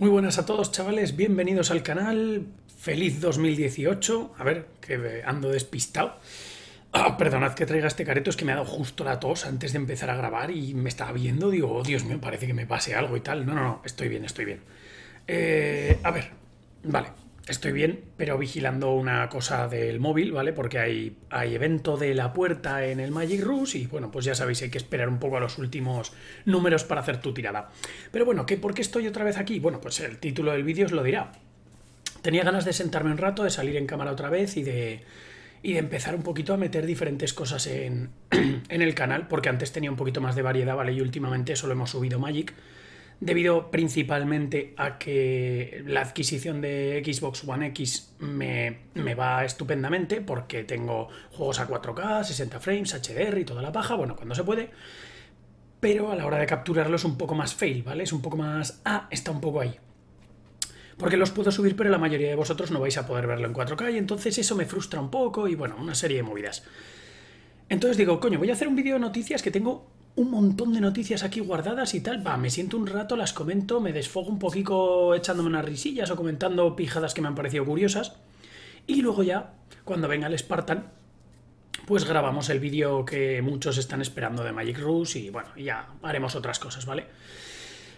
Muy buenas a todos chavales, bienvenidos al canal, feliz 2018, a ver, que ando despistado. Ah, perdonad que traiga este careto, es que me ha dado justo la tos antes de empezar a grabar y me estaba viendo, digo, oh, Dios mío, parece que me pase algo y tal. No, no, no, estoy bien, estoy bien. Eh, a ver, vale estoy bien, pero vigilando una cosa del móvil, ¿vale? Porque hay, hay evento de la puerta en el Magic Rush y bueno, pues ya sabéis, hay que esperar un poco a los últimos números para hacer tu tirada. Pero bueno, ¿qué, ¿por qué estoy otra vez aquí? Bueno, pues el título del vídeo os lo dirá. Tenía ganas de sentarme un rato, de salir en cámara otra vez y de, y de empezar un poquito a meter diferentes cosas en, en el canal, porque antes tenía un poquito más de variedad, ¿vale? Y últimamente solo hemos subido Magic debido principalmente a que la adquisición de Xbox One X me, va estupendamente porque tengo juegos a 4K, 60 frames, HDR y toda la paja, bueno, cuando se puede, pero a la hora de capturarlo es un poco más fail, ¿vale? Es un poco más... Ah, está un poco ahí. Porque los puedo subir, pero la mayoría de vosotros no vais a poder verlo en 4K y entonces eso me frustra un poco y bueno, una serie de movidas. Entonces digo, coño, voy a hacer un vídeo de noticias que tengo un montón de noticias aquí guardadas y tal. Va, me siento un rato, las comento, me desfogo un poquito echándome unas risillas o comentando pijadas que me han parecido curiosas. Y luego ya, cuando venga el Spartan, pues grabamos el vídeo que muchos están esperando de Magic Rush y bueno, ya haremos otras cosas, ¿vale?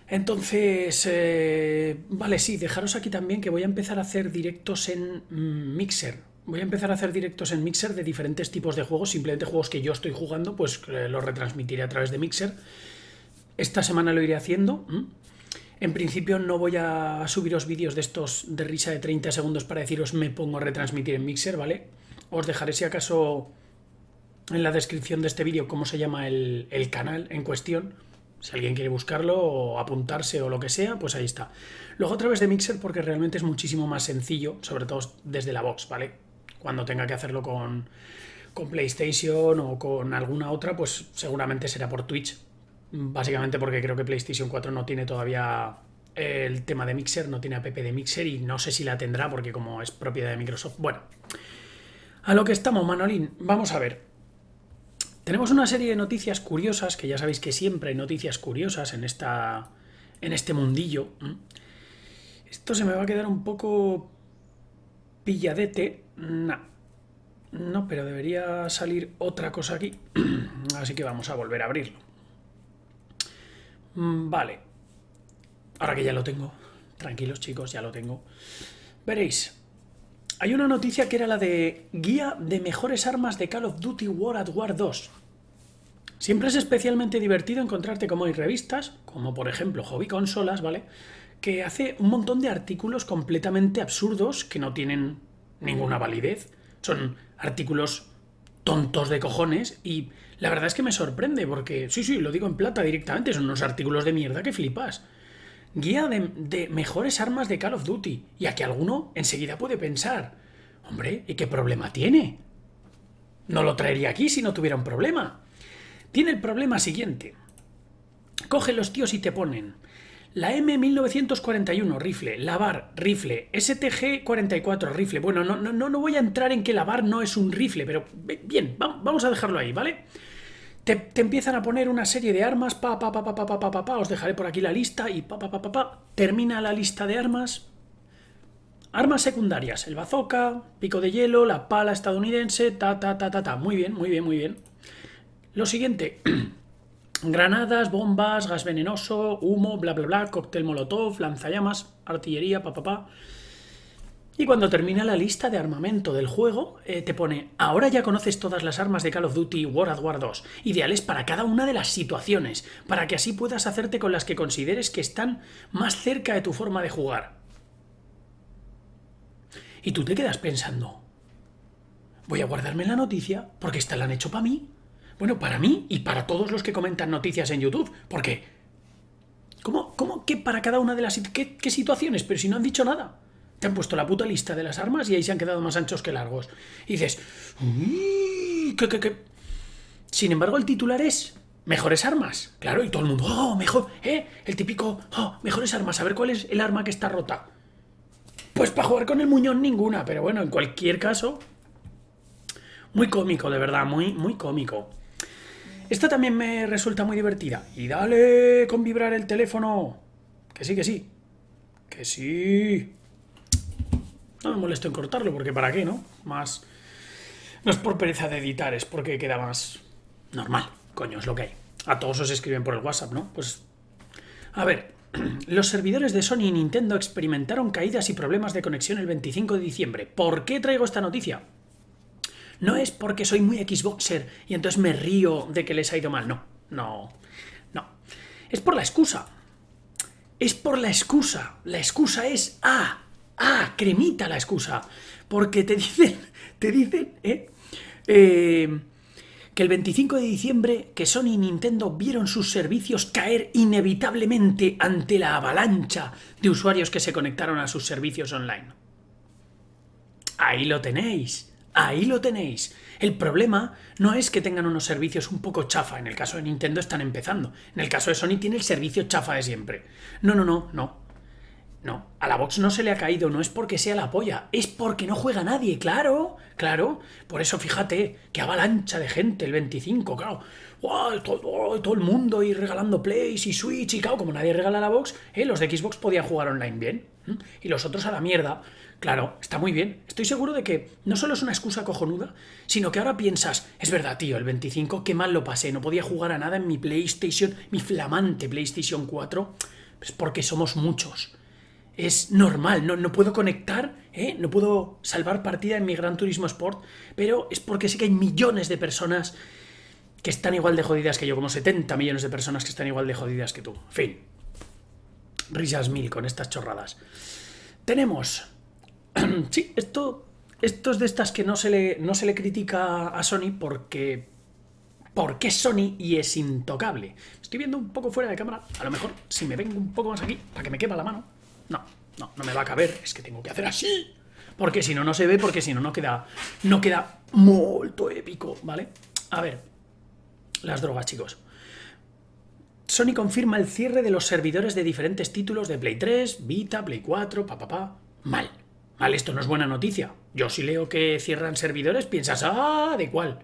Entonces, eh, vale, sí, dejaros aquí también que voy a empezar a hacer directos en mm, Mixer, Voy a empezar a hacer directos en Mixer de diferentes tipos de juegos, simplemente juegos que yo estoy jugando, pues eh, los retransmitiré a través de Mixer. Esta semana lo iré haciendo. En principio no voy a subiros vídeos de estos de risa de 30 segundos para deciros me pongo a retransmitir en Mixer, ¿vale? Os dejaré si acaso en la descripción de este vídeo cómo se llama el, el canal en cuestión. Si alguien quiere buscarlo o apuntarse o lo que sea, pues ahí está. Luego a través de Mixer porque realmente es muchísimo más sencillo, sobre todo desde la box, ¿vale? cuando tenga que hacerlo con, PlayStation o con alguna otra, pues seguramente será por Twitch. Básicamente porque creo que PlayStation 4 no tiene todavía el tema de Mixer, no tiene app de Mixer y no sé si la tendrá porque como es propiedad de Microsoft. Bueno, a lo que estamos, Manolín, vamos a ver. Tenemos una serie de noticias curiosas, que ya sabéis que siempre hay noticias curiosas en, esta, en este mundillo. Esto se me va a quedar un poco Pilladete, no. No, pero debería salir otra cosa aquí. Así que vamos a volver a abrirlo. Mm, vale. Ahora que ya lo tengo. Tranquilos chicos, ya lo tengo. Veréis. Hay una noticia que era la de guía de mejores armas de Call of Duty War at War 2. Siempre es especialmente divertido encontrarte como hay revistas, como por ejemplo Hobby Consolas, ¿vale? que hace un montón de artículos completamente absurdos que no tienen ninguna mm. validez. Son artículos tontos de cojones y la verdad es que me sorprende porque, sí, sí, lo digo en plata directamente, son unos artículos de mierda que flipas. Guía de, mejores armas de Call of Duty y a que alguno enseguida puede pensar, hombre, ¿y qué problema tiene? No lo traería aquí si no tuviera un problema. Tiene el problema siguiente. Coge los tíos y te ponen la M1941, rifle. Lavar, rifle. STG44, rifle. Bueno, no, no, no voy a entrar en que Lavar no es un rifle, pero bien, vamos a dejarlo ahí, ¿vale? Te, te, empiezan a poner una serie de armas, pa, pa, pa, pa, pa, pa, pa, pa, os dejaré por aquí la lista y pa, pa, pa, pa, pa, termina la lista de armas. Armas secundarias, el bazooka, pico de hielo, la pala estadounidense, ta, ta, ta, ta, ta, muy bien, muy bien, muy bien. Lo siguiente, Granadas, bombas, gas venenoso, humo, bla bla bla, cóctel molotov, lanzallamas, artillería, papá. Pa, pa. Y cuando termina la lista de armamento del juego, eh, te pone, ahora ya conoces todas las armas de Call of Duty World War 2, ideales para cada una de las situaciones, para que así puedas hacerte con las que consideres que están más cerca de tu forma de jugar. Y tú te quedas pensando, voy a guardarme la noticia porque esta la han hecho para mí. Bueno, para mí y para todos los que comentan noticias en YouTube, porque ¿cómo, cómo que para cada una de las qué, situaciones? Pero si no han dicho nada. Te han puesto la puta lista de las armas y ahí se han quedado más anchos que largos. Y dices, ¿qué, qué, qué? Sin embargo, el titular es mejores armas. Claro, y todo el mundo, oh, mejor, ¿eh? El típico, oh, mejores armas, a ver cuál es el arma que está rota. Pues para jugar con el muñón ninguna, pero bueno, en cualquier caso, muy cómico, de verdad, muy, muy cómico. Esta también me resulta muy divertida. Y dale con vibrar el teléfono. Que sí, que sí. Que sí. No me molesto en cortarlo, porque ¿para qué, no? Más... No es por pereza de editar, es porque queda más normal. Coño, es lo que hay. A todos os escriben por el WhatsApp, ¿no? Pues... A ver, los servidores de Sony y Nintendo experimentaron caídas y problemas de conexión el 25 de diciembre. ¿Por qué traigo esta noticia? no es porque soy muy Xboxer y entonces me río de que les ha ido mal. No, no, no. Es por la excusa. Es por la excusa. La excusa es, ah, ah, cremita la excusa. Porque te dicen, te dicen, ¿eh? eh que el 25 de diciembre que Sony y Nintendo vieron sus servicios caer inevitablemente ante la avalancha de usuarios que se conectaron a sus servicios online. Ahí lo tenéis. Ahí lo tenéis. El problema no es que tengan unos servicios un poco chafa, en el caso de Nintendo están empezando, en el caso de Sony tiene el servicio chafa de siempre. No, no, no, no. No, a la Box no se le ha caído, no es porque sea la polla, es porque no juega nadie, claro, claro. Por eso fíjate, que avalancha de gente el 25, claro. todo, el mundo y regalando Play y Switch y claro, como nadie regala la Box, eh, los de Xbox podían jugar online bien. Y los otros a la mierda. Claro, está muy bien. Estoy seguro de que no solo es una excusa cojonuda, sino que ahora piensas, es verdad, tío, el 25, qué mal lo pasé, no podía jugar a nada en mi PlayStation, mi flamante PlayStation 4, Es pues porque somos muchos. Es normal, no, puedo conectar, ¿eh? no puedo salvar partida en mi Gran Turismo Sport, pero es porque sé que hay millones de personas que están igual de jodidas que yo, como 70 millones de personas que están igual de jodidas que tú. Fin. Risas mil con estas chorradas. Tenemos sí, esto, es de estas que no se, le, no se le critica a Sony porque... Porque es Sony y es intocable. Estoy viendo un poco fuera de cámara. A lo mejor si me vengo un poco más aquí para que me quepa la mano. No, no, no me va a caber. Es que tengo que hacer así. Porque si no, no se ve, porque si no, no queda, no queda molto épico, ¿vale? A ver, las drogas, chicos. Sony confirma el cierre de los servidores de diferentes títulos de Play 3, Vita, Play 4, papá, pa, pa. Mal. Vale, esto no es buena noticia. Yo si leo que cierran servidores, piensas, ah, de cuál.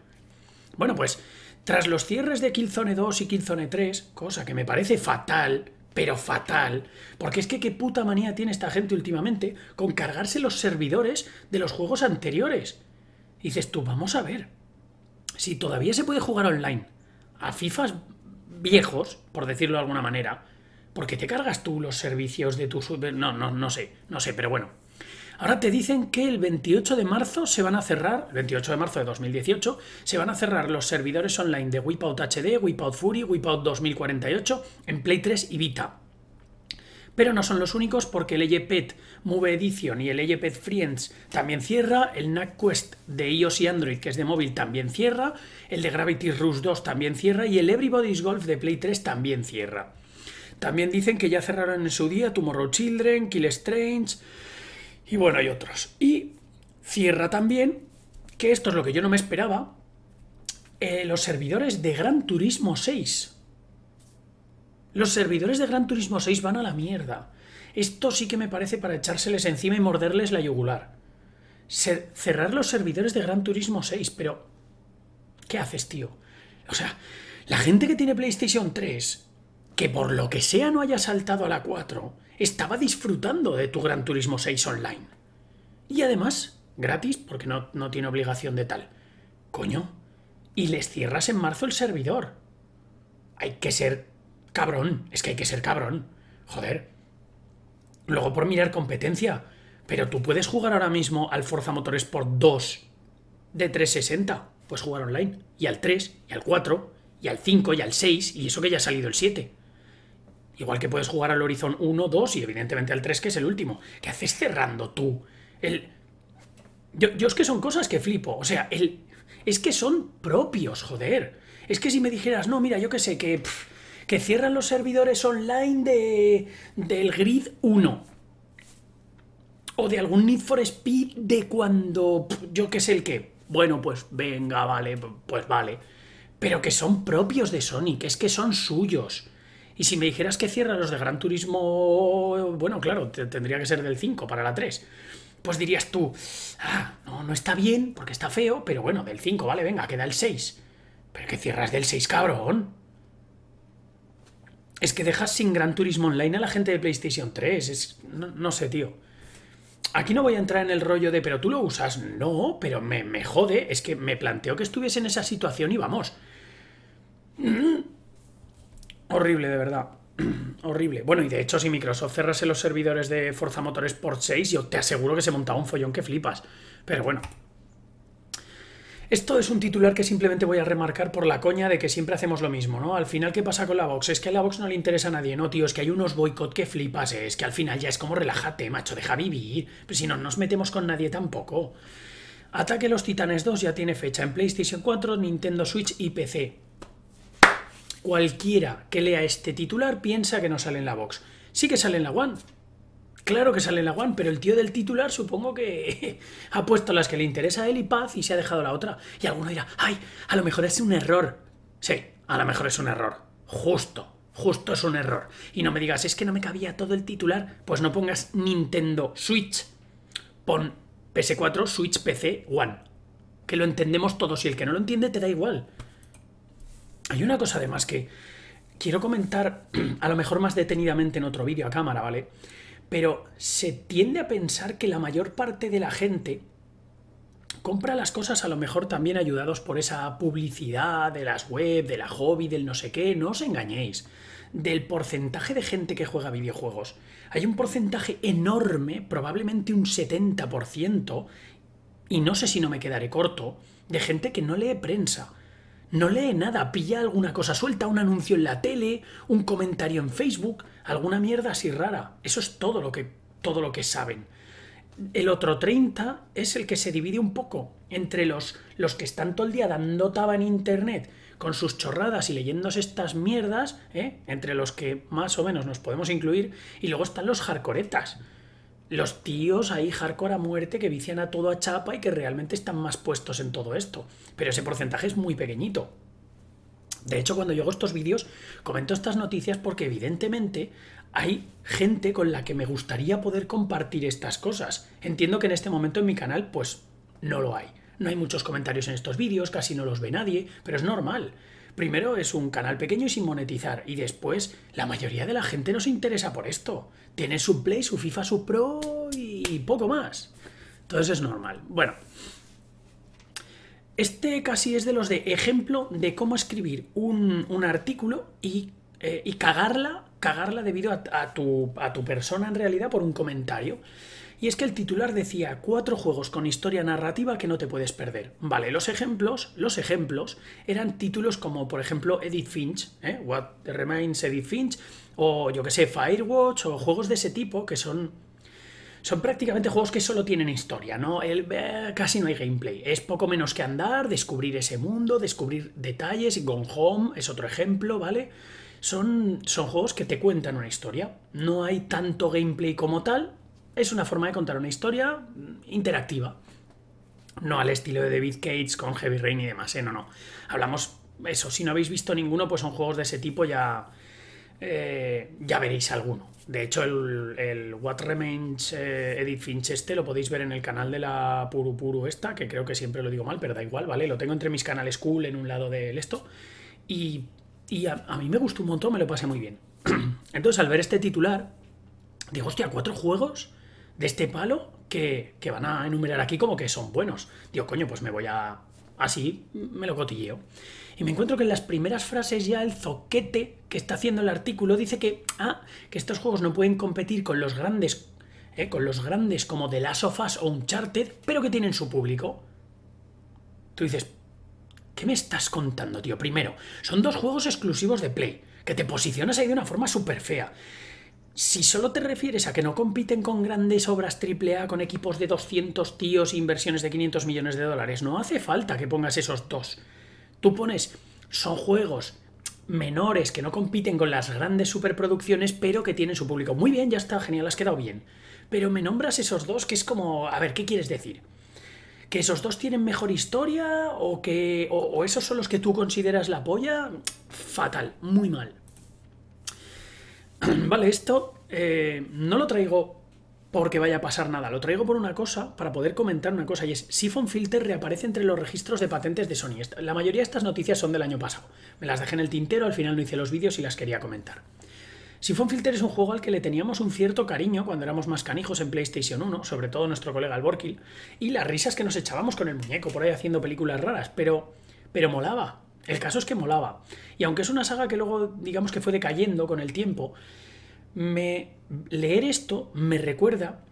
Bueno, pues tras los cierres de Killzone 2 y Killzone 3, cosa que me parece fatal, pero fatal, porque es que qué puta manía tiene esta gente últimamente con cargarse los servidores de los juegos anteriores. dices tú, vamos a ver, si todavía se puede jugar online a FIFAs viejos, por decirlo de alguna manera, porque te cargas tú los servicios de tus... No, no, no sé, no sé, pero bueno, Ahora te dicen que el 28 de marzo se van a cerrar, el 28 de marzo de 2018, se van a cerrar los servidores online de Wipeout HD, Wipeout Fury, Wipeout 2048 en Play 3 y Vita. Pero no son los únicos porque el EyePet Move Edition y el EyePet Friends también cierra, el NAC Quest de iOS y Android, que es de móvil, también cierra, el de Gravity Rush 2 también cierra y el Everybody's Golf de Play 3 también cierra. También dicen que ya cerraron en su día Tomorrow Children, Kill Strange, y bueno, hay otros. Y cierra también, que esto es lo que yo no me esperaba, eh, los servidores de Gran Turismo 6. Los servidores de Gran Turismo 6 van a la mierda. Esto sí que me parece para echárseles encima y morderles la yugular. cerrar los servidores de Gran Turismo 6, pero... ¿Qué haces, tío? O sea, la gente que tiene PlayStation 3, que por lo que sea no haya saltado a la 4, estaba disfrutando de tu Gran Turismo 6 online. Y además, gratis, porque no, tiene obligación de tal. Coño, y les cierras en marzo el servidor. Hay que ser cabrón, es que hay que ser cabrón. Joder. Luego por mirar competencia, pero tú puedes jugar ahora mismo al Forza por 2 de 360, puedes jugar online, y al 3, y al 4, y al 5, y al 6, y eso que ya ha salido el 7. Igual que puedes jugar al Horizon 1, 2 y evidentemente al 3, que es el último. ¿Qué haces cerrando tú? El... Yo, es que son cosas que flipo. O sea, el... es que son propios, joder. Es que si me dijeras, no, mira, yo qué sé, que, que cierran los servidores online de, del Grid 1. O de algún Need for Speed de cuando, yo qué sé el que, Bueno, pues venga, vale, pues vale. Pero que son propios de Sonic, es que son suyos. Y si me dijeras que cierra los de Gran Turismo, bueno, claro, tendría que ser del 5 para la 3. Pues dirías tú, ah, no, no está bien porque está feo, pero bueno, del 5, vale, venga, queda el 6. Pero que cierras del 6, cabrón. Es que dejas sin Gran Turismo Online a la gente de PlayStation 3. Es, no, sé, tío. Aquí no voy a entrar en el rollo de, pero tú lo usas. No, pero me, jode. Es que me planteo que estuviese en esa situación y vamos. Mm, Horrible, de verdad. Horrible. Bueno, y de hecho, si Microsoft cerrase los servidores de Forza Motorsport 6, yo te aseguro que se montaba un follón que flipas. Pero bueno. Esto es un titular que simplemente voy a remarcar por la coña de que siempre hacemos lo mismo, ¿no? Al final, ¿qué pasa con la box? Es que a la box no le interesa a nadie, ¿no, tío? Es que hay unos boicot que flipas, ¿eh? es que al final ya es como relájate, macho, deja vivir. Pero pues si no nos metemos con nadie tampoco. Ataque los Titanes 2 ya tiene fecha en PlayStation 4, Nintendo Switch y PC. Cualquiera que lea este titular piensa que no sale en la box. Sí que sale en la One. Claro que sale en la One, pero el tío del titular supongo que ha puesto las que le interesa a él y paz y se ha dejado la otra. Y alguno dirá, ay, a lo mejor es un error. Sí, a lo mejor es un error. Justo, justo es un error. Y no me digas, es que no me cabía todo el titular, pues no pongas Nintendo Switch. Pon PS4, Switch, PC, One. Que lo entendemos todos y el que no lo entiende te da igual. Hay una cosa además que quiero comentar a lo mejor más detenidamente en otro vídeo a cámara, ¿vale? Pero se tiende a pensar que la mayor parte de la gente compra las cosas a lo mejor también ayudados por esa publicidad de las web, de la hobby, del no sé qué, no os engañéis, del porcentaje de gente que juega videojuegos. Hay un porcentaje enorme, probablemente un 70%, y no sé si no me quedaré corto, de gente que no lee prensa no lee nada, pilla alguna cosa suelta, un anuncio en la tele, un comentario en Facebook, alguna mierda así rara. Eso es todo lo que, todo lo que saben. El otro 30 es el que se divide un poco entre los, que están todo el día dando taba en internet con sus chorradas y leyéndose estas mierdas, ¿eh? entre los que más o menos nos podemos incluir, y luego están los hardcoretas los tíos ahí hardcore a muerte que vician a todo a chapa y que realmente están más puestos en todo esto. Pero ese porcentaje es muy pequeñito. De hecho, cuando yo hago estos vídeos, comento estas noticias porque evidentemente hay gente con la que me gustaría poder compartir estas cosas. Entiendo que en este momento en mi canal, pues no lo hay. No hay muchos comentarios en estos vídeos, casi no los ve nadie, pero es normal primero es un canal pequeño y sin monetizar. Y después, la mayoría de la gente no se interesa por esto. Tiene su Play, su FIFA, su Pro y poco más. Entonces es normal. Bueno. Este casi es de los de ejemplo de cómo escribir un, artículo eh, y, cagarla, cagarla debido tu, a tu persona en realidad por un comentario y es que el titular decía cuatro juegos con historia narrativa que no te puedes perder. Vale, los ejemplos, los ejemplos eran títulos como por ejemplo Edith Finch, ¿eh? What Remains Edith Finch, o yo que sé, Firewatch, o juegos de ese tipo que son son prácticamente juegos que solo tienen historia, ¿no? El, eh, casi no hay gameplay. Es poco menos que andar, descubrir ese mundo, descubrir detalles. Gone Home es otro ejemplo, ¿vale? Son, son juegos que te cuentan una historia. No hay tanto gameplay como tal, es una forma de contar una historia mm, interactiva. No al estilo de David Cage con Heavy Rain y demás, ¿eh? No, no. Hablamos, eso, si no habéis visto ninguno, pues son juegos de ese tipo, ya, eh, ya veréis alguno. De hecho, el, What Remains eh, Edith Finch este lo podéis ver en el canal de la Puru esta, que creo que siempre lo digo mal, pero da igual, ¿vale? Lo tengo entre mis canales cool en un lado del esto. Y, y a, a, mí me gustó un montón, me lo pasé muy bien. Entonces, al ver este titular, digo, hostia, ¿cuatro juegos? de este palo que, van a enumerar aquí como que son buenos. Tío, coño, pues me voy a... Así me lo cotilleo. Y me encuentro que en las primeras frases ya el zoquete que está haciendo el artículo dice que, ah, que estos juegos no pueden competir con los grandes, eh, con los grandes como The Last of Us o Uncharted, pero que tienen su público. Tú dices, ¿qué me estás contando, tío? Primero, son dos juegos exclusivos de Play, que te posicionas ahí de una forma súper fea. Si solo te refieres a que no compiten con grandes obras AAA, con equipos de 200 tíos e inversiones de 500 millones de dólares, no hace falta que pongas esos dos. Tú pones, son juegos menores que no compiten con las grandes superproducciones, pero que tienen su público. Muy bien, ya está, genial, has quedado bien. Pero me nombras esos dos que es como, a ver, ¿qué quieres decir? ¿Que esos dos tienen mejor historia? ¿O que o, esos son los que tú consideras la polla? Fatal, muy mal. vale, esto eh, no lo traigo porque vaya a pasar nada, lo traigo por una cosa, para poder comentar una cosa, y es Siphon Filter reaparece entre los registros de patentes de Sony. La mayoría de estas noticias son del año pasado. Me las dejé en el tintero, al final no hice los vídeos y las quería comentar. Siphon Filter es un juego al que le teníamos un cierto cariño cuando éramos más canijos en PlayStation 1, sobre todo nuestro colega Alborkil y las risas que nos echábamos con el muñeco por ahí haciendo películas raras, pero, pero molaba, el caso es que molaba. Y aunque es una saga que luego, digamos que fue decayendo con el tiempo, me, leer esto me recuerda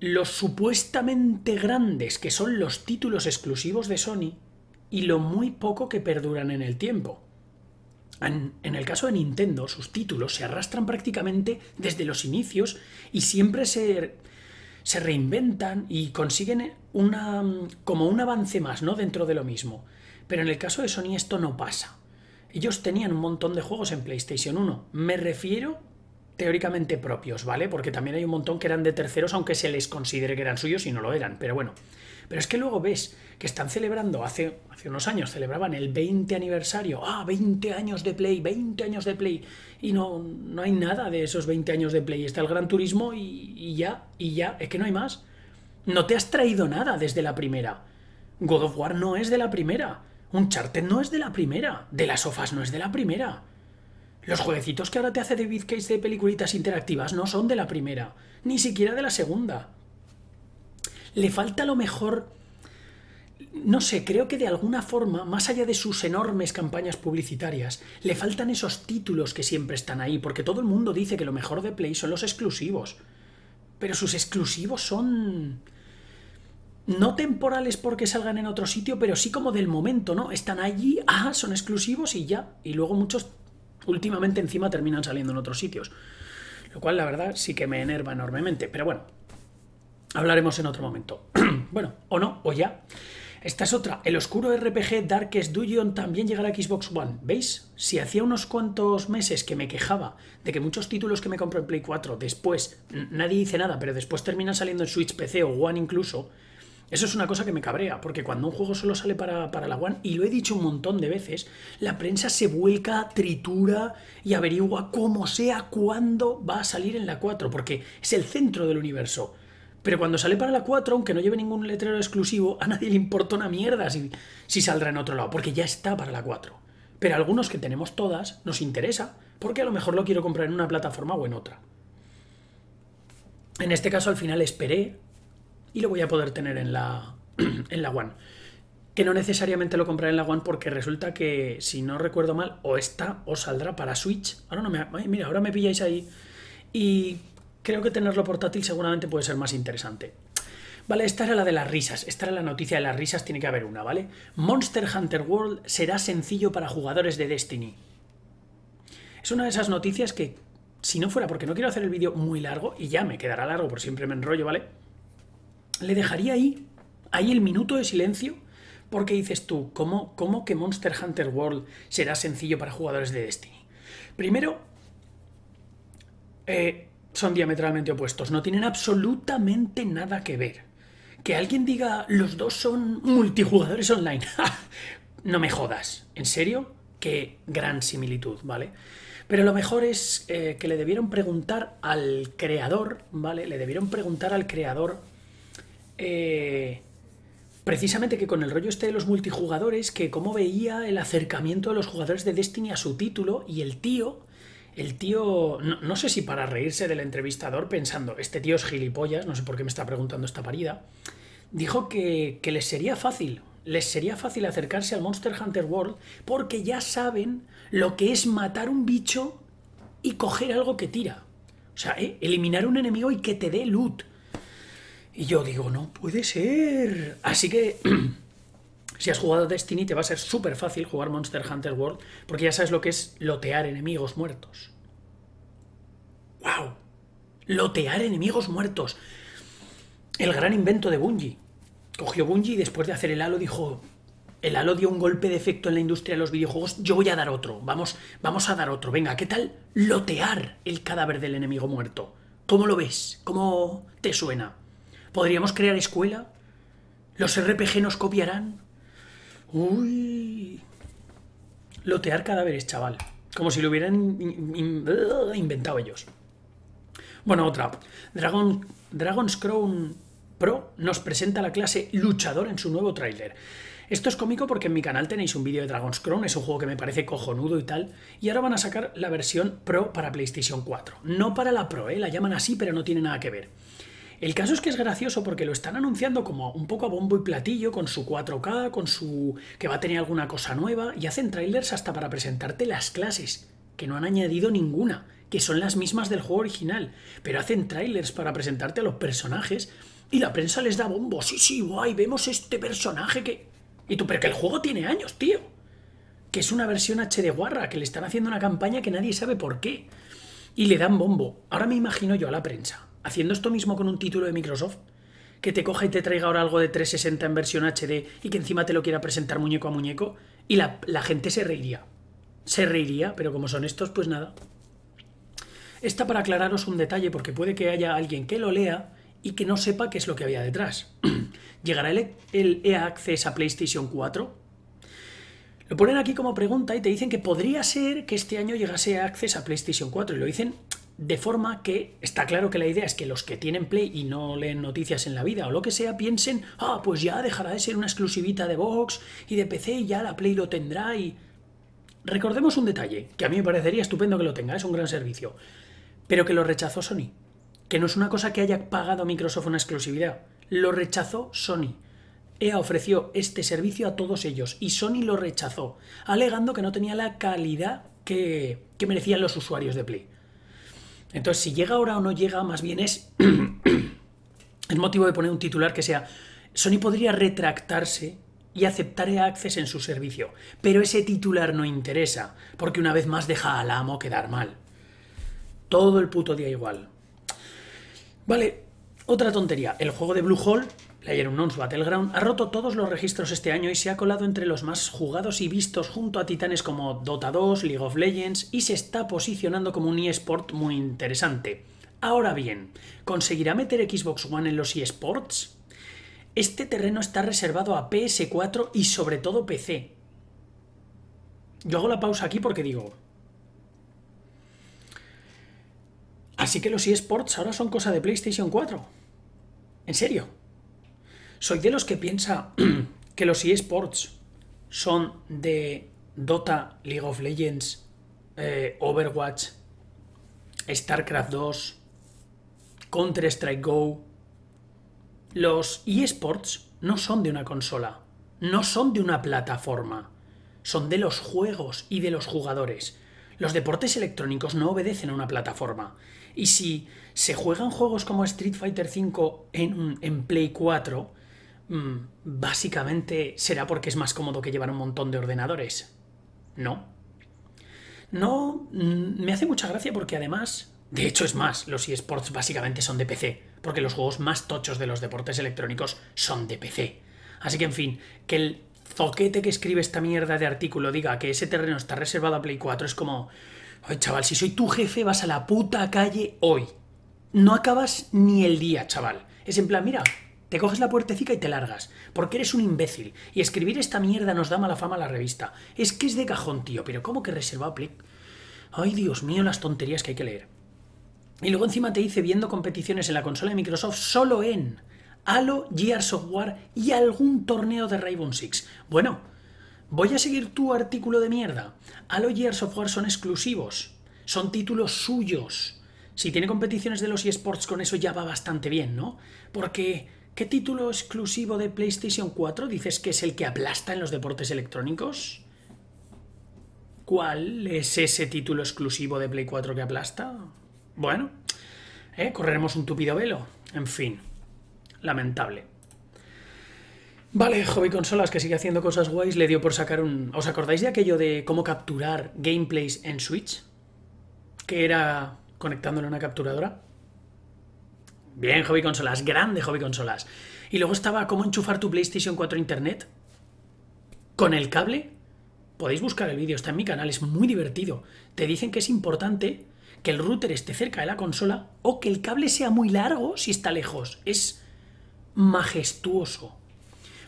los supuestamente grandes que son los títulos exclusivos de Sony y lo muy poco que perduran en el tiempo. En, el caso de Nintendo, sus títulos se arrastran prácticamente desde los inicios y siempre se, se reinventan y consiguen una, mm, como un avance más, ¿no? Dentro de lo mismo. Pero en el caso de Sony esto no pasa. Ellos tenían un montón de juegos en PlayStation 1. Me refiero teóricamente propios, ¿vale? Porque también hay un montón que eran de terceros, aunque se les considere que eran suyos y no lo eran, pero bueno. Pero es que luego ves que están celebrando, hace, hace unos años celebraban el 20 aniversario, ah, 20 años de Play, 20 años de Play, y no, no hay nada de esos 20 años de Play, está el Gran Turismo y ya, y ya, es que no hay más. No te has traído nada desde la primera. God of War no es de la primera. Un no es de la primera. De las sofás no es de la primera. Los jueguecitos que ahora te hace de Case de peliculitas interactivas no son de la primera. Ni siquiera de la segunda. Le falta lo mejor. No sé, creo que de alguna forma, más allá de sus enormes campañas publicitarias, le faltan esos títulos que siempre están ahí, porque todo el mundo dice que lo mejor de Play son los exclusivos. Pero sus exclusivos son no temporales porque salgan en otro sitio, pero sí como del momento, ¿no? Están allí, ah, son exclusivos y ya. Y luego muchos últimamente encima terminan saliendo en otros sitios. Lo cual, la verdad, sí que me enerva enormemente. Pero bueno, hablaremos en otro momento. bueno, o no, o ya. Esta es otra. El oscuro RPG Darkest Dungeon también llegará a Xbox One. ¿Veis? Si hacía unos cuantos meses que me quejaba de que muchos títulos que me compro en Play 4 después, nadie dice nada, pero después terminan saliendo en Switch, PC o One incluso, eso es una cosa que me cabrea, porque cuando un juego solo sale para, la One, y lo he dicho un montón de veces, la prensa se vuelca, tritura y averigua cómo sea, cuándo va a salir en la 4, porque es el centro del universo. Pero cuando sale para la 4, aunque no lleve ningún letrero exclusivo, a nadie le importa una mierda si, si saldrá en otro lado, porque ya está para la 4. Pero algunos que tenemos todas nos interesa, porque a lo mejor lo quiero comprar en una plataforma o en otra. En este caso al final esperé y lo voy a poder tener en la, en la One. Que no necesariamente lo compraré en la One porque resulta que, si no recuerdo mal, o está o saldrá para Switch. Ahora no me... mira, ahora me pilláis ahí. Y creo que tenerlo portátil seguramente puede ser más interesante. Vale, esta era la de las risas. Esta era la noticia de las risas, tiene que haber una, ¿vale? Monster Hunter World será sencillo para jugadores de Destiny. Es una de esas noticias que, si no fuera porque no quiero hacer el vídeo muy largo, y ya me quedará largo por siempre me enrollo, ¿vale? le dejaría ahí, ahí el minuto de silencio, porque dices tú, ¿cómo, ¿cómo que Monster Hunter World será sencillo para jugadores de Destiny? Primero, eh, son diametralmente opuestos, no tienen absolutamente nada que ver. Que alguien diga, los dos son multijugadores online. no me jodas, ¿en serio? Qué gran similitud, ¿vale? Pero lo mejor es eh, que le debieron preguntar al creador, ¿vale? Le debieron preguntar al creador eh, precisamente que con el rollo este de los multijugadores, que como veía el acercamiento de los jugadores de Destiny a su título y el tío, el tío, no, sé si para reírse del entrevistador pensando, este tío es gilipollas, no sé por qué me está preguntando esta parida, dijo que, les sería fácil, les sería fácil acercarse al Monster Hunter World porque ya saben lo que es matar un bicho y coger algo que tira. O sea, eh, eliminar un enemigo y que te dé loot. Y yo digo, no puede ser. Así que si has jugado Destiny te va a ser súper fácil jugar Monster Hunter World porque ya sabes lo que es lotear enemigos muertos. ¡Wow! Lotear enemigos muertos. El gran invento de Bungie. Cogió Bungie y después de hacer el halo dijo, el halo dio un golpe de efecto en la industria de los videojuegos, yo voy a dar otro, vamos, vamos a dar otro. Venga, ¿qué tal lotear el cadáver del enemigo muerto? ¿Cómo lo ves? ¿Cómo te suena? ¿Podríamos crear escuela? ¿Los RPG nos copiarán? Uy. Lotear cadáveres, chaval. Como si lo hubieran inventado ellos. Bueno, otra. Dragon, Dragon's Crown Pro nos presenta la clase Luchador en su nuevo tráiler. Esto es cómico porque en mi canal tenéis un vídeo de Dragon's Crown, es un juego que me parece cojonudo y tal, y ahora van a sacar la versión Pro para PlayStation 4. No para la Pro, ¿eh? la llaman así, pero no tiene nada que ver. El caso es que es gracioso porque lo están anunciando como un poco a bombo y platillo, con su 4K, con su. que va a tener alguna cosa nueva, y hacen trailers hasta para presentarte las clases, que no han añadido ninguna, que son las mismas del juego original, pero hacen trailers para presentarte a los personajes y la prensa les da bombo. Sí, sí, guay, vemos este personaje que. Y tú, pero que el juego tiene años, tío. Que es una versión H de Guarra, que le están haciendo una campaña que nadie sabe por qué. Y le dan bombo. Ahora me imagino yo a la prensa haciendo esto mismo con un título de Microsoft, que te coja y te traiga ahora algo de 360 en versión HD y que encima te lo quiera presentar muñeco a muñeco, y la, gente se reiría. Se reiría, pero como son estos, pues nada. Esta para aclararos un detalle, porque puede que haya alguien que lo lea y que no sepa qué es lo que había detrás. ¿Llegará el, el EA Access a PlayStation 4? Lo ponen aquí como pregunta y te dicen que podría ser que este año llegase EA Access a PlayStation 4 y lo dicen de forma que está claro que la idea es que los que tienen Play y no leen noticias en la vida o lo que sea piensen, ah, pues ya dejará de ser una exclusivita de Vox y de PC y ya la Play lo tendrá y... Recordemos un detalle, que a mí me parecería estupendo que lo tenga, es un gran servicio, pero que lo rechazó Sony, que no es una cosa que haya pagado Microsoft una exclusividad, lo rechazó Sony. EA ofreció este servicio a todos ellos y Sony lo rechazó, alegando que no tenía la calidad que merecían los usuarios de Play. Entonces, si llega ahora o no llega, más bien es el motivo de poner un titular que sea Sony podría retractarse y aceptar Access en su servicio, pero ese titular no interesa, porque una vez más deja al amo quedar mal. Todo el puto día igual. Vale, otra tontería, el juego de Blue Hole PlayerUnknown's Battleground ha roto todos los registros este año y se ha colado entre los más jugados y vistos junto a titanes como Dota 2, League of Legends y se está posicionando como un eSport muy interesante. Ahora bien, ¿conseguirá meter Xbox One en los eSports? Este terreno está reservado a PS4 y sobre todo PC. Yo hago la pausa aquí porque digo... Así que los eSports ahora son cosa de PlayStation 4. ¿En serio? Soy de los que piensa que los eSports son de Dota, League of Legends, eh, Overwatch, StarCraft 2, Counter-Strike Go. Los eSports no son de una consola, no son de una plataforma, son de los juegos y de los jugadores. Los deportes electrónicos no obedecen a una plataforma. Y si se juegan juegos como Street Fighter V en, en Play 4, Mm, básicamente será porque es más cómodo que llevar un montón de ordenadores. ¿No? No, mm, me hace mucha gracia porque además, de hecho es más, los eSports básicamente son de PC, porque los juegos más tochos de los deportes electrónicos son de PC. Así que en fin, que el zoquete que escribe esta mierda de artículo diga que ese terreno está reservado a Play 4 es como... Oye, chaval, si soy tu jefe, vas a la puta calle hoy. No acabas ni el día, chaval. Es en plan, mira, te coges la puertecica y te largas, porque eres un imbécil. Y escribir esta mierda nos da mala fama a la revista. Es que es de cajón, tío, pero ¿cómo que reservado Plic? Ay, Dios mío, las tonterías que hay que leer. Y luego encima te dice viendo competiciones en la consola de Microsoft solo en Halo, Gear Software y algún torneo de Raven Six. Bueno, voy a seguir tu artículo de mierda. Halo, Gear Software son exclusivos, son títulos suyos. Si tiene competiciones de los eSports con eso ya va bastante bien, ¿no? Porque ¿Qué título exclusivo de PlayStation 4 dices que es el que aplasta en los deportes electrónicos? ¿Cuál es ese título exclusivo de Play 4 que aplasta? Bueno, ¿eh? correremos un tupido velo. En fin, lamentable. Vale, Hobby Consolas, que sigue haciendo cosas guays, le dio por sacar un... ¿Os acordáis de aquello de cómo capturar gameplays en Switch? Que era conectándole a una capturadora. Bien, hobby consolas, grande hobby consolas. Y luego estaba cómo enchufar tu PlayStation 4 internet con el cable. Podéis buscar el vídeo, está en mi canal, es muy divertido. Te dicen que es importante que el router esté cerca de la consola o que el cable sea muy largo si está lejos. Es majestuoso.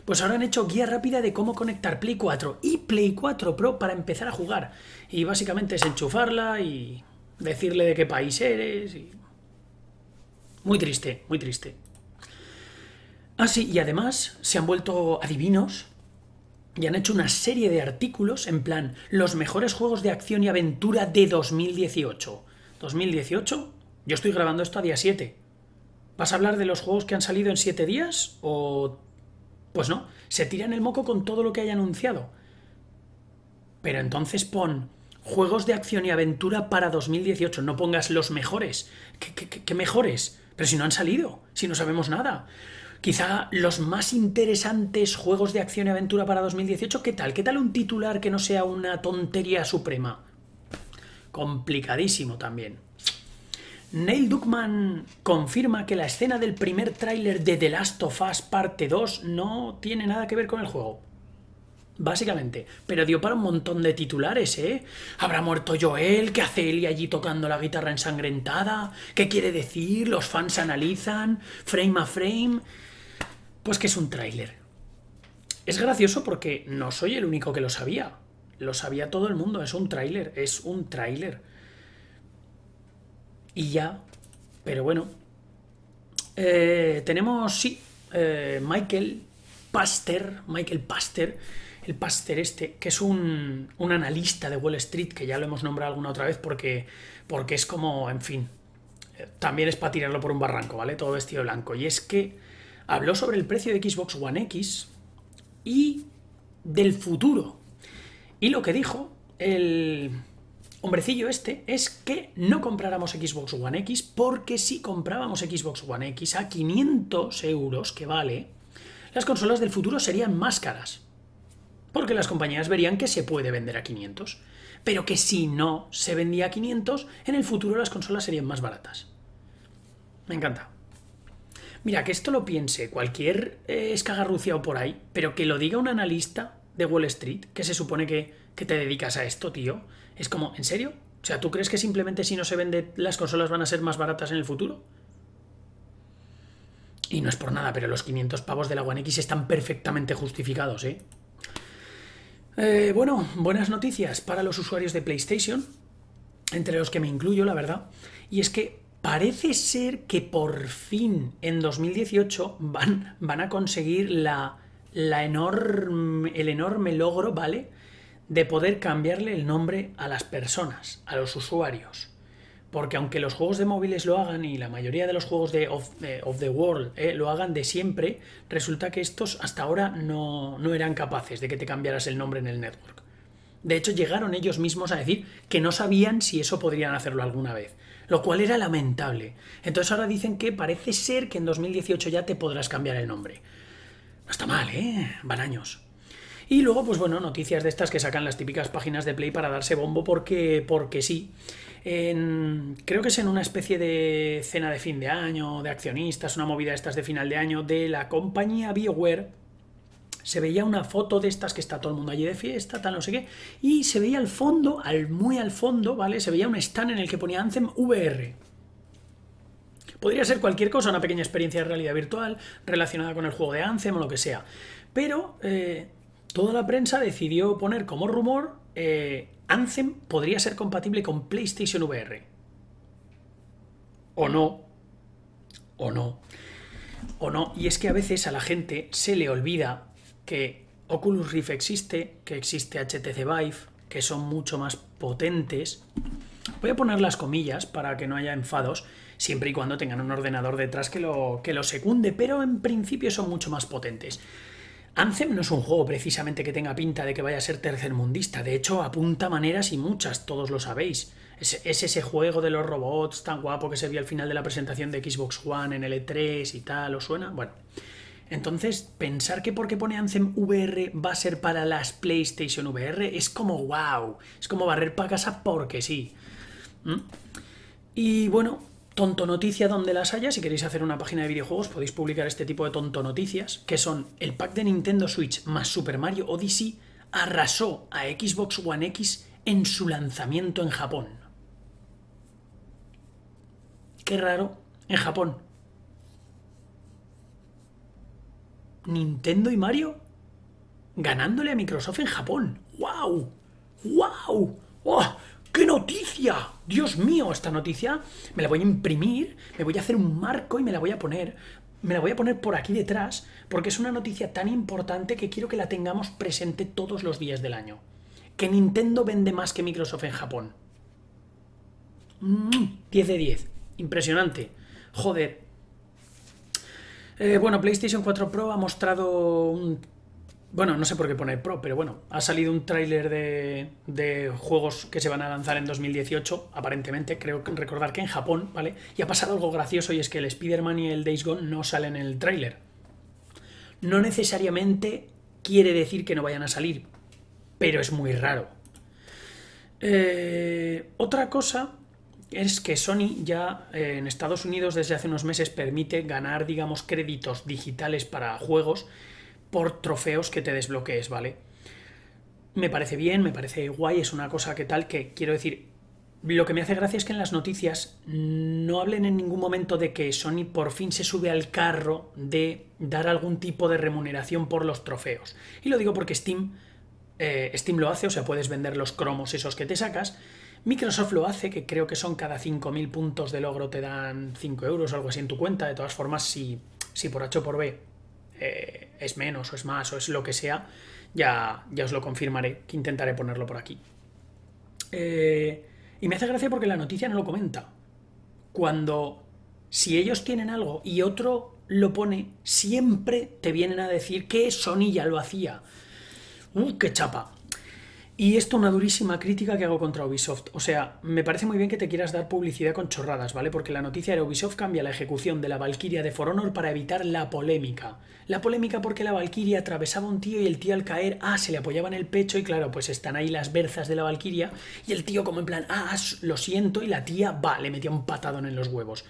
Pues ahora han hecho guía rápida de cómo conectar Play 4 y Play 4 Pro para empezar a jugar. Y básicamente es enchufarla y decirle de qué país eres y muy triste, muy triste. Ah, sí, y además se han vuelto adivinos y han hecho una serie de artículos en plan los mejores juegos de acción y aventura de 2018. 2018, yo estoy grabando esto a día 7. ¿Vas a hablar de los juegos que han salido en 7 días? ¿O... Pues no, se tiran el moco con todo lo que haya anunciado. Pero entonces pon juegos de acción y aventura para 2018, no pongas los mejores. ¿Qué, qué mejores? Pero si no han salido, si no sabemos nada. Quizá los más interesantes juegos de acción y aventura para 2018, ¿qué tal? ¿Qué tal un titular que no sea una tontería suprema? Complicadísimo también. Neil Duckman confirma que la escena del primer tráiler de The Last of Us Parte 2 no tiene nada que ver con el juego. Básicamente. Pero dio para un montón de titulares, ¿eh? ¿Habrá muerto Joel? ¿Qué hace Eli allí tocando la guitarra ensangrentada? ¿Qué quiere decir? ¿Los fans analizan? ¿Frame a frame? Pues que es un tráiler. Es gracioso porque no soy el único que lo sabía. Lo sabía todo el mundo. Es un tráiler. Es un tráiler. Y ya. Pero bueno. Eh, tenemos, sí, eh, Michael Paster. Michael Paster el paster este, que es un, analista de Wall Street, que ya lo hemos nombrado alguna otra vez porque, porque es como, en fin, eh, también es para tirarlo por un barranco, ¿vale? Todo vestido blanco. Y es que habló sobre el precio de Xbox One X y del futuro. Y lo que dijo el hombrecillo este es que no compráramos Xbox One X porque si comprábamos Xbox One X a 500 euros que vale, las consolas del futuro serían más caras porque las compañías verían que se puede vender a 500, pero que si no se vendía a 500, en el futuro las consolas serían más baratas. Me encanta. Mira, que esto lo piense cualquier eh, escagarrucia o por ahí, pero que lo diga un analista de Wall Street, que se supone que, que te dedicas a esto, tío, es como, ¿en serio? O sea, ¿tú crees que simplemente si no se vende las consolas van a ser más baratas en el futuro? Y no es por nada, pero los 500 pavos de la One X están perfectamente justificados, ¿eh? Eh, bueno, buenas noticias para los usuarios de PlayStation, entre los que me incluyo, la verdad, y es que parece ser que por fin en 2018 van, van a conseguir la, el enorme logro, ¿vale? De poder cambiarle el nombre a las personas, a los usuarios. Porque aunque los juegos de móviles lo hagan y la mayoría de los juegos de Of, eh, the World eh, lo hagan de siempre, resulta que estos hasta ahora no, eran capaces de que te cambiaras el nombre en el network. De hecho, llegaron ellos mismos a decir que no sabían si eso podrían hacerlo alguna vez, lo cual era lamentable. Entonces ahora dicen que parece ser que en 2018 ya te podrás cambiar el nombre. No está mal, ¿eh? Van años. Y luego, pues bueno, noticias de estas que sacan las típicas páginas de Play para darse bombo porque, porque sí en, creo que es en una especie de cena de fin de año, de accionistas, una movida de estas de final de año, de la compañía BioWare, se veía una foto de estas que está todo el mundo allí de fiesta, tal, no sé qué, y se veía al fondo, al muy al fondo, ¿vale? Se veía un stand en el que ponía Anthem VR. Podría ser cualquier cosa, una pequeña experiencia de realidad virtual relacionada con el juego de Anthem o lo que sea. Pero eh, toda la prensa decidió poner como rumor eh, Anthem podría ser compatible con PlayStation VR. O no. O no. O no. Y es que a veces a la gente se le olvida que Oculus Rift existe, que existe HTC Vive, que son mucho más potentes. Voy a poner las comillas para que no haya enfados, siempre y cuando tengan un ordenador detrás que lo, que lo secunde, pero en principio son mucho más potentes. Anthem no es un juego precisamente que tenga pinta de que vaya a ser tercermundista, de hecho apunta maneras y muchas, todos lo sabéis. Es, ese juego de los robots tan guapo que se vio al final de la presentación de Xbox One en el E3 y tal, o suena? Bueno. Entonces, pensar que porque pone Anthem VR va a ser para las PlayStation VR es como wow, es como barrer para casa porque sí. ¿Mm? Y bueno, tonto noticia donde las haya. Si queréis hacer una página de videojuegos, podéis publicar este tipo de tonto noticias, que son el pack de Nintendo Switch más Super Mario Odyssey arrasó a Xbox One X en su lanzamiento en Japón. Qué raro, en Japón. Nintendo y Mario ganándole a Microsoft en Japón. ¡Wow! ¡Wow! ¡Oh! ¡Qué noticia! Dios mío, esta noticia me la voy a imprimir, me voy a hacer un marco y me la voy a poner. Me la voy a poner por aquí detrás porque es una noticia tan importante que quiero que la tengamos presente todos los días del año. Que Nintendo vende más que Microsoft en Japón. 10 mm, de 10. Impresionante. Joder. Eh, bueno, PlayStation 4 Pro ha mostrado un bueno, no sé por qué pone Pro, pero bueno, ha salido un tráiler de, juegos que se van a lanzar en 2018, aparentemente, creo recordar que en Japón, ¿vale? Y ha pasado algo gracioso y es que el Spider-Man y el Days Gone no salen en el tráiler. No necesariamente quiere decir que no vayan a salir, pero es muy raro. Eh, otra cosa es que Sony ya eh, en Estados Unidos desde hace unos meses permite ganar, digamos, créditos digitales para juegos por trofeos que te desbloquees, ¿vale? Me parece bien, me parece guay, es una cosa que tal que quiero decir, lo que me hace gracia es que en las noticias no hablen en ningún momento de que Sony por fin se sube al carro de dar algún tipo de remuneración por los trofeos. Y lo digo porque Steam, eh, Steam lo hace, o sea, puedes vender los cromos esos que te sacas. Microsoft lo hace, que creo que son cada 5.000 puntos de logro te dan 5 euros o algo así en tu cuenta. De todas formas, si, si por H o por B eh, es menos o es más o es lo que sea, ya, ya os lo confirmaré, que intentaré ponerlo por aquí. Eh, y me hace gracia porque la noticia no lo comenta. Cuando si ellos tienen algo y otro lo pone, siempre te vienen a decir que Sony ya lo hacía. ¡Uh, qué chapa! Y esto una durísima crítica que hago contra Ubisoft. O sea, me parece muy bien que te quieras dar publicidad con chorradas, ¿vale? Porque la noticia de Ubisoft cambia la ejecución de la Valkyria de For Honor para evitar la polémica. La polémica porque la Valkyria atravesaba un tío y el tío al caer, ah, se le apoyaba en el pecho y claro, pues están ahí las berzas de la Valkyria y el tío como en plan, ah, ah lo siento y la tía, va, le metía un patadón en los huevos.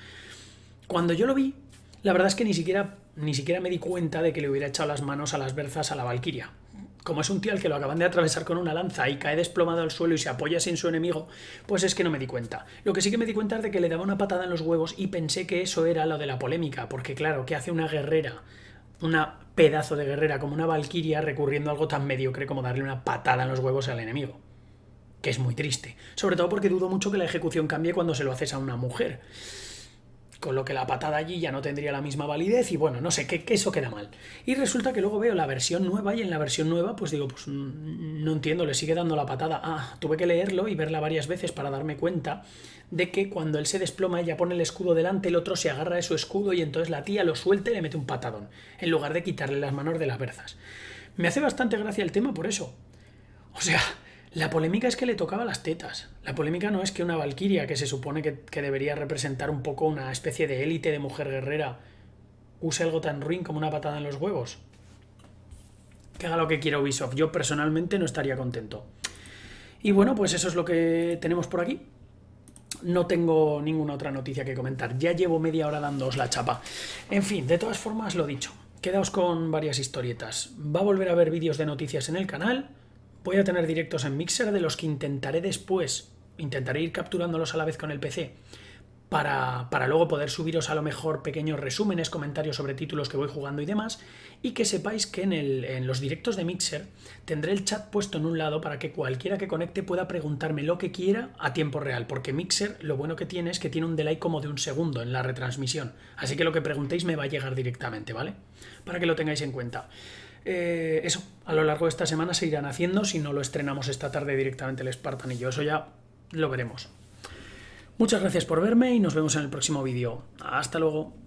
Cuando yo lo vi, la verdad es que ni siquiera, ni siquiera me di cuenta de que le hubiera echado las manos a las berzas a la Valkyria como es un tío al que lo acaban de atravesar con una lanza y cae desplomado al suelo y se apoya sin su enemigo, pues es que no me di cuenta. Lo que sí que me di cuenta es de que le daba una patada en los huevos y pensé que eso era lo de la polémica, porque claro, ¿qué hace una guerrera? Una pedazo de guerrera como una valquiria recurriendo a algo tan mediocre como darle una patada en los huevos al enemigo que es muy triste. Sobre todo porque dudo mucho que la ejecución cambie cuando se lo haces a una mujer con lo que la patada allí ya no tendría la misma validez y bueno, no sé, que, eso queda mal. Y resulta que luego veo la versión nueva y en la versión nueva pues digo, pues no entiendo, le sigue dando la patada. Ah, tuve que leerlo y verla varias veces para darme cuenta de que cuando él se desploma ella pone el escudo delante, el otro se agarra de su escudo y entonces la tía lo suelta y le mete un patadón, en lugar de quitarle las manos de las berzas. Me hace bastante gracia el tema por eso. O sea, la polémica es que le tocaba las tetas. La polémica no es que una valquiria, que se supone que, que debería representar un poco una especie de élite de mujer guerrera, use algo tan ruin como una patada en los huevos. Que haga lo que quiera Ubisoft. Yo personalmente no estaría contento. Y bueno, pues eso es lo que tenemos por aquí. No tengo ninguna otra noticia que comentar. Ya llevo media hora dándoos la chapa. En fin, de todas formas, lo dicho. Quedaos con varias historietas. Va a volver a haber vídeos de noticias en el canal. Voy a tener directos en Mixer de los que intentaré después, intentaré ir capturándolos a la vez con el PC. Para, para, luego poder subiros a lo mejor pequeños resúmenes, comentarios sobre títulos que voy jugando y demás, y que sepáis que en, el, en, los directos de Mixer tendré el chat puesto en un lado para que cualquiera que conecte pueda preguntarme lo que quiera a tiempo real, porque Mixer lo bueno que tiene es que tiene un delay como de un segundo en la retransmisión, así que lo que preguntéis me va a llegar directamente, ¿vale? Para que lo tengáis en cuenta. Eh, eso a lo largo de esta semana se irán haciendo si no lo estrenamos esta tarde directamente el Spartan y yo. Eso ya lo veremos. Muchas gracias por verme y nos vemos en el próximo vídeo. Hasta luego.